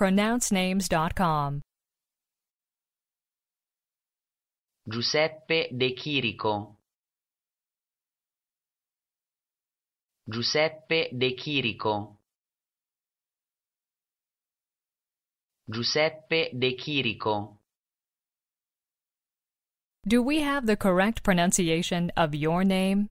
pronouncenames.com. Giuseppe De Chirico Giuseppe De Chirico Giuseppe De Chirico Do we have the correct pronunciation of your name?